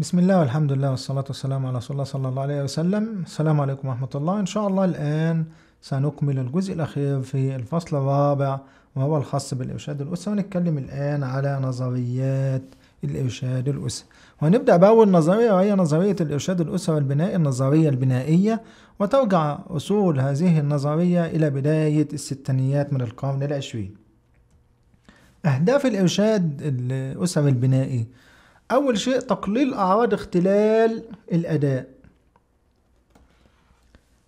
بسم الله والحمد لله والصلاة والسلام على رسول الله صلى الله عليه وسلم السلام عليكم ورحمة الله إن شاء الله الآن سنكمل الجزء الأخير في الفصل الرابع وهو الخاص بالإرشاد الأسري ونتكلم الآن على نظريات الإرشاد الأسري وهنبدأ بأول نظرية وهي نظرية الإرشاد الأسري البنائي النظرية البنائية وترجع أصول هذه النظرية إلى بداية الستينيات من القرن العشرين أهداف الإرشاد الأسري البنائي أول شيء تقليل أعراض اختلال الأداء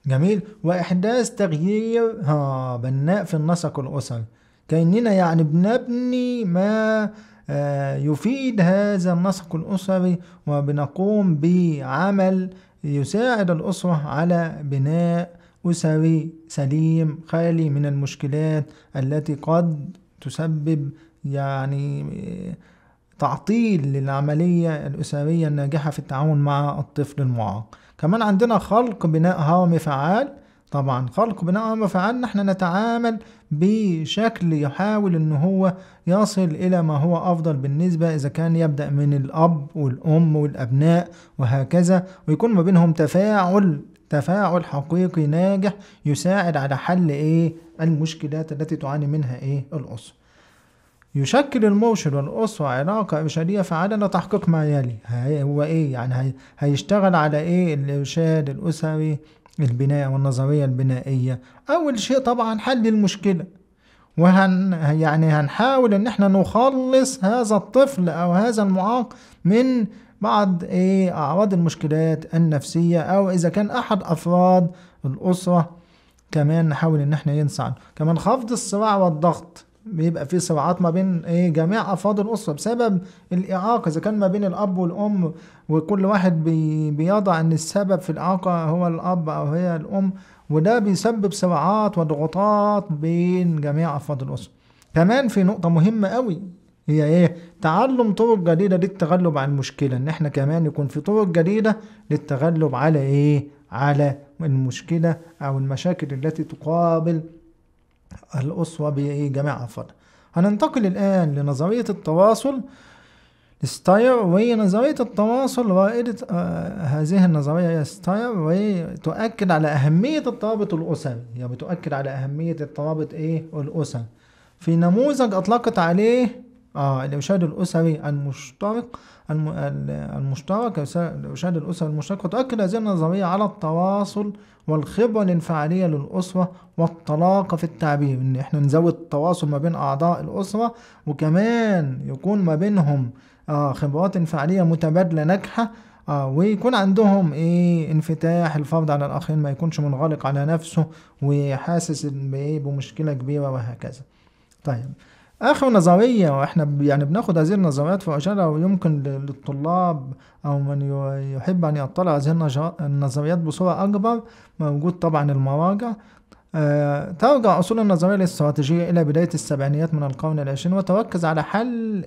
جميل وإحداث تغيير ها بناء في النسق الأسري كأننا يعني بنبني ما آه، يفيد هذا النسق الأسري وبنقوم بعمل يساعد الأسرة على بناء أسري سليم خالي من المشكلات التي قد تسبب يعني آه، تعطيل للعملية الأسرية الناجحة في التعامل مع الطفل المعاق كمان عندنا خلق بناء هرم فعال طبعا خلق بناء هرم فعال نحن نتعامل بشكل يحاول ان هو يصل الى ما هو افضل بالنسبة اذا كان يبدأ من الاب والام والابناء وهكذا ويكون ما بينهم تفاعل تفاعل حقيقي ناجح يساعد على حل ايه المشكلات التي تعاني منها ايه الاسره يشكل المرشد والأسرة علاقة إرشادية فعالة تحقيق ما يلي هو إيه يعني هي هيشتغل على إيه الإرشاد الأسري البناء والنظرية البنائية أول شيء طبعا حل المشكلة وهن يعني هنحاول إن إحنا نخلص هذا الطفل أو هذا المعاق من بعض إيه أعراض المشكلات النفسية أو إذا كان أحد أفراد الأسرة كمان نحاول إن إحنا ينسى كمان خفض الصراع والضغط بيبقى في صراعات ما بين ايه جميع افراد الاسره بسبب الاعاقه اذا كان ما بين الاب والام وكل واحد بي بيضع ان السبب في الاعاقه هو الاب او هي الام وده بيسبب صراعات وضغوطات بين جميع افراد الاسره كمان في نقطه مهمه قوي هي ايه تعلم طرق جديده للتغلب على المشكله ان احنا كمان يكون في طرق جديده للتغلب على ايه على المشكله او المشاكل التي تقابل الأسوة بجميع إيه؟ أفرادها هننتقل الآن لنظرية التواصل ستاير وهي نظرية التواصل رائدة آه هذه النظرية هي ستاير وتؤكد على أهمية الترابط الأسري يعني بتؤكد على أهمية الترابط إيه الأسري في نموذج أطلقت عليه اه الإرشاد الأسري المشترك الم... المشترك الإرشاد الأسري المشترك وتؤكد هذه النظرية على التواصل والخبرة الانفعالية للأسرة والطلاقة في التعبير إن إحنا نزود التواصل ما بين أعضاء الأسرة وكمان يكون ما بينهم آه خبرات انفعالية متبادلة ناجحة آه ويكون عندهم ايه انفتاح الفرد على الاخرين ما يكونش منغلق على نفسه وحاسس بايه بمشكله كبيره وهكذا طيب اخر نظريه واحنا يعني بناخد هذه النظريات في اشاره ويمكن للطلاب او من يحب ان يطلع هذه النظريات بصوره اكبر موجود طبعا المراجع أه ترجع أصول النظرية الاستراتيجية إلى بداية السبعينيات من القرن العشرين وتركز على حل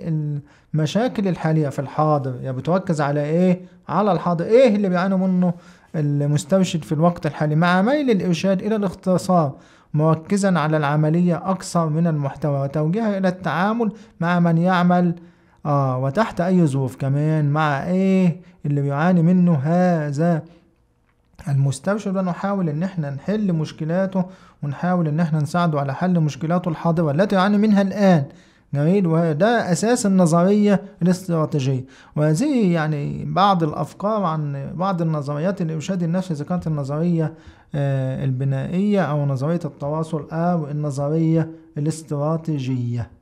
المشاكل الحالية في الحاضر يعني بتركز على إيه؟ على الحاضر إيه اللي بيعانوا منه المسترشد في الوقت الحالي مع ميل الإرشاد إلى الاختصار مركزا على العملية أكثر من المحتوى وتوجيه إلى التعامل مع من يعمل آه وتحت أي ظروف كمان مع إيه اللي بيعاني منه هذا المستبشر ده نحاول ان احنا نحل مشكلاته ونحاول ان احنا نساعده على حل مشكلاته الحاضره التي يعاني منها الان جميل وده أساس النظرية الاستراتيجية وهذه يعني بعض الأفكار عن بعض النظريات الارشاد النفسي إذا كانت النظرية آه، البنائية أو نظرية التواصل أو النظرية الاستراتيجية